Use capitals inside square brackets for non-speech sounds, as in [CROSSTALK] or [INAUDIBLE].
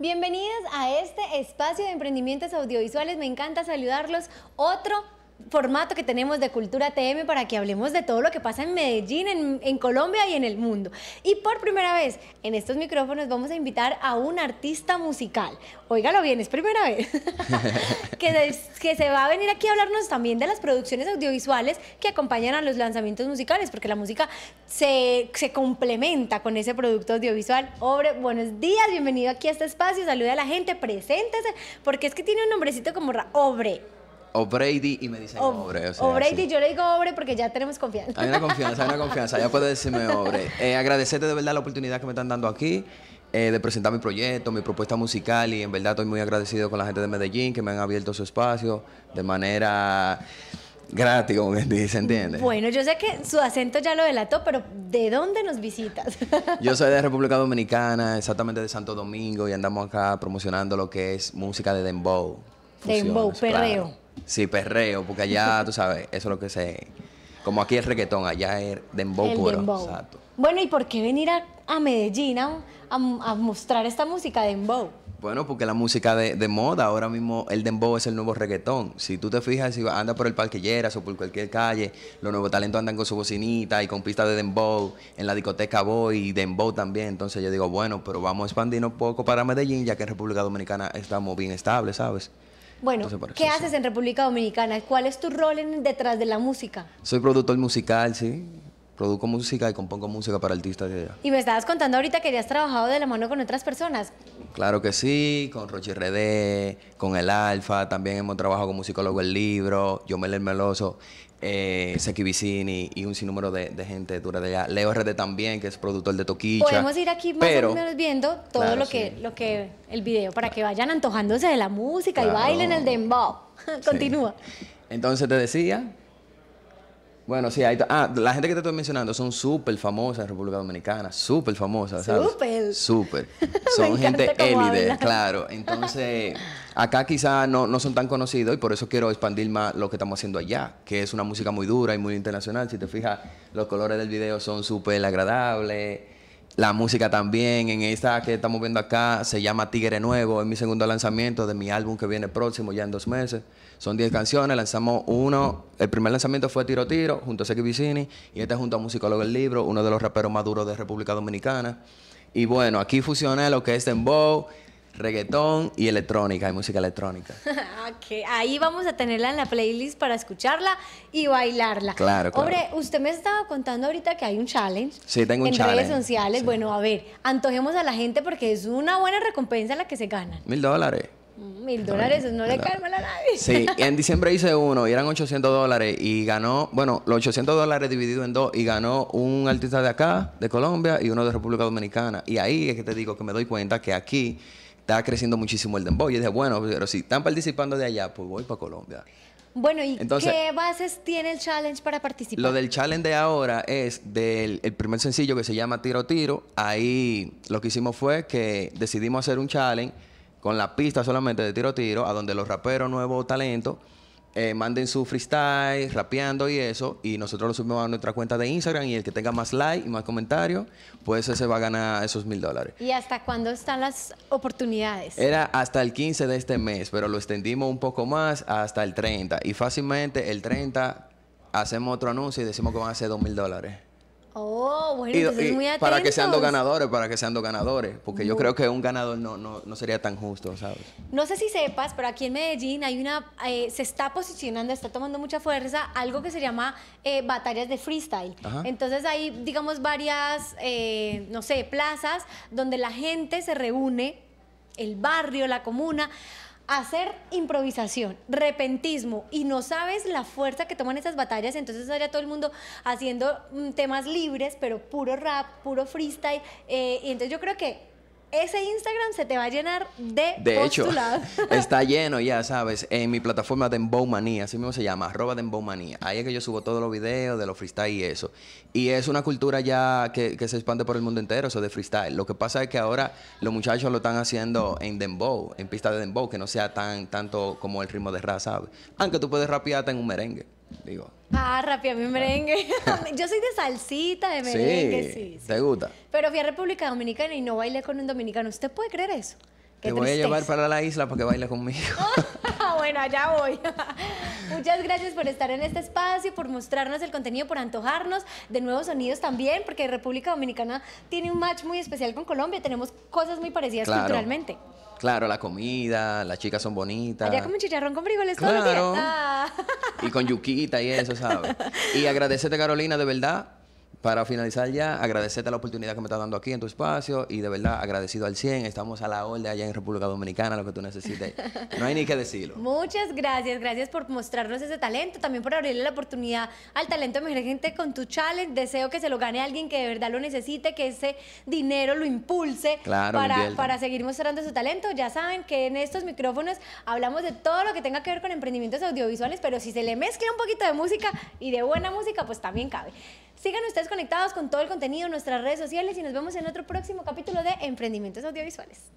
Bienvenidos a este espacio de emprendimientos audiovisuales. Me encanta saludarlos. Otro formato que tenemos de Cultura TM para que hablemos de todo lo que pasa en Medellín, en, Colombia y en el mundo. Y por primera vez en estos micrófonos vamos a invitar a un artista musical. Óigalo bien, es primera vez. [LAUGHS] que, se, va a venir aquí a hablarnos también de las producciones audiovisuales que acompañan a los lanzamientos musicales, porque la música se, se complementa con ese producto audiovisual. Obre, buenos días, bienvenido aquí a este espacio, saluda a la gente, preséntese, porque es que tiene un nombrecito como Obre. Brady y me dicen Obre. O yo le digo Obre porque ya tenemos confianza. Hay una confianza, hay una confianza, ya puedes decirme Obre. [LAUGHS] Eh, agradecerte de verdad la oportunidad que me están dando aquí. Eh, de presentar mi proyecto, mi propuesta musical y en verdad estoy muy agradecido con la gente de Medellín que me han abierto su espacio de manera gratis, como ¿entiende? Bueno, yo sé que su acento ya lo delató, pero ¿de dónde nos visitas? [LAUGHS] yo soy de [LAUGHS] República Dominicana, exactamente de Santo Domingo y andamos acá promocionando lo que es música de dembow. dembow, perreo. Sí, perreo, porque allá, [LAUGHS] tú sabes, eso es lo que se... Como aquí el reggaetón, allá es dembow puro. Dembow. Bueno, ¿y por qué venir a, Medellín a, mostrar esta música dembow? Bueno, porque la música de, de, moda, ahora mismo el dembow es el nuevo reggaetón. Si tú te fijas, si anda por el Parque o por cualquier calle, los nuevos talentos andan con su bocinita y con pistas de dembow, en la discoteca voy y dembow también. Entonces yo digo, bueno, pero vamos a expandirnos un poco para Medellín, ya que en República Dominicana estamos bien estables, ¿sabes? Bueno, ¿qué haces en República Dominicana? ¿Cuál es tu rol en, detrás de la música? Soy productor musical, sí. Produzco música y compongo música para artistas de allá. Y me estabas contando ahorita que ya has trabajado de la mano con otras personas. Claro que sí, con Rochi Redé, con El Alfa, también hemos trabajado con Musicólogo El Libro, yo El Meloso, eh, Seki y un sinnúmero de, gente dura de allá. Leo Redé también, que es productor de Toquicha. Podemos ir aquí más o menos viendo todo lo que, lo que, el video, para que vayan antojándose de la música y bailen el dembow. [LAUGHS] Continúa. Entonces te decía bueno, sí, hay ah, la gente que te estoy mencionando son súper famosas en República Dominicana, súper famosas, ¿sabes? Súper. Súper. [LAUGHS] Son gente élite, claro. Entonces, acá quizá no, no son tan conocidos y por eso quiero expandir más lo que estamos haciendo allá, que es una música muy dura y muy internacional. Si te fijas, los colores del video son súper agradables. La música también, en esta que estamos viendo acá, se llama Tigre Nuevo, es mi segundo lanzamiento de mi álbum que viene próximo, ya en dos meses. Son 10 canciones, lanzamos uno, el primer lanzamiento fue Tiro Tiro, junto a Seki Vicini, y este junto a Musicólogo del Libro, uno de los raperos más duros de República Dominicana. Y bueno, aquí fusioné lo que es Dembow, reggaetón y electrónica, hay música electrónica. [LAUGHS] okay. Ahí vamos a tenerla en la playlist para escucharla y bailarla. Claro, claro. Hombre, usted me estaba contando ahorita que hay un challenge. Sí, tengo un en challenge. En redes sociales. Bueno, a ver, antojemos a la gente porque es una buena recompensa la que se gana Mil dólares. Mm, mil dólares, no le calma a nadie. Sí, [LAUGHS] en diciembre hice uno y eran 800 dólares y ganó, bueno, los 800 dólares dividido en dos y ganó un artista de acá, de Colombia y uno de República Dominicana. Y ahí es que te digo que me doy cuenta que aquí estaba creciendo muchísimo el dembow. Y dije, bueno, pero si están participando de allá, pues voy para Colombia. Bueno, ¿y qué bases tiene el challenge para participar? Lo del challenge de ahora es del primer sencillo que se llama Tiro Tiro. Ahí lo que hicimos fue que decidimos hacer un challenge con la pista solamente de Tiro Tiro, a donde los raperos nuevos talentos eh, manden su freestyle, rapeando y eso, y nosotros lo subimos a nuestra cuenta de Instagram y el que tenga más like y más comentarios, pues ese va a ganar esos mil dólares. ¿Y hasta cuándo están las oportunidades? Era hasta el 15 de este mes, pero lo extendimos un poco más hasta el 30 y fácilmente el 30 hacemos otro anuncio y decimos que van a ser dos mil dólares. Oh, bueno, muy Para que sean dos ganadores, para que sean dos ganadores. Porque yo creo que un ganador no, no, sería tan justo, ¿sabes? No sé si sepas, pero aquí en Medellín hay una. Eh, se está posicionando, está tomando mucha fuerza algo que se llama eh, batallas de freestyle. Entonces hay, digamos, varias, eh, no sé, plazas donde la gente se reúne, el barrio, la comuna hacer improvisación, repentismo y no sabes la fuerza que toman esas batallas, entonces allá todo el mundo haciendo mm, temas libres, pero puro rap, puro freestyle. Eh, y entonces yo creo que ese Instagram se te va a llenar de De hecho, [LAUGHS] está lleno, ya sabes, en mi plataforma de Manía, así mismo se llama, arroba Manía. Ahí es que yo subo todos los videos de los freestyle y eso. Y es una cultura ya que, se expande por el mundo entero, eso de freestyle. Lo que pasa es que ahora los muchachos lo están haciendo en dembow, en pista de dembow, que no sea tan tanto como el ritmo de rap, ¿sabes? Aunque tú puedes rapearte en un merengue digo. Ah, rapia mi merengue. [LAUGHS] Yo soy de salsita, de merengue, sí, ¿Te gusta? Pero fui a República Dominicana y no bailé con un dominicano. ¿Usted puede creer eso? te voy a llevar para la isla para que conmigo. [LAUGHS] Ah, bueno, allá voy. [LAUGHS] Muchas gracias por estar en este espacio, por mostrarnos el contenido, por antojarnos de nuevos sonidos también, porque República Dominicana tiene un match muy especial con Colombia. Tenemos cosas muy parecidas culturalmente. Claro, la comida, las chicas son bonitas. Allá como chicharrón con frijoles claro. Ah y con yuquita y eso, ¿sabes? Y agradecerte, Carolina, de verdad, para finalizar ya, agradecerte la oportunidad que me estás dando aquí en tu espacio y de verdad agradecido al 100. Estamos a la orden allá en República Dominicana, lo que tú necesites. [LAUGHS] No hay ni que decirlo. Muchas gracias, gracias por mostrarnos ese talento, también por abrirle la oportunidad al talento Gente con tu challenge. Deseo que se lo gane alguien que de verdad lo necesite, que ese dinero lo impulse para, para seguir mostrando su talento. Ya saben que en estos micrófonos hablamos de todo lo que tenga que ver con emprendimientos audiovisuales, pero si se le mezcla un poquito de música y de buena música, pues también cabe. Sigan ustedes conectados con todo el contenido en nuestras redes sociales y nos vemos en otro próximo capítulo de Emprendimientos Audiovisuales.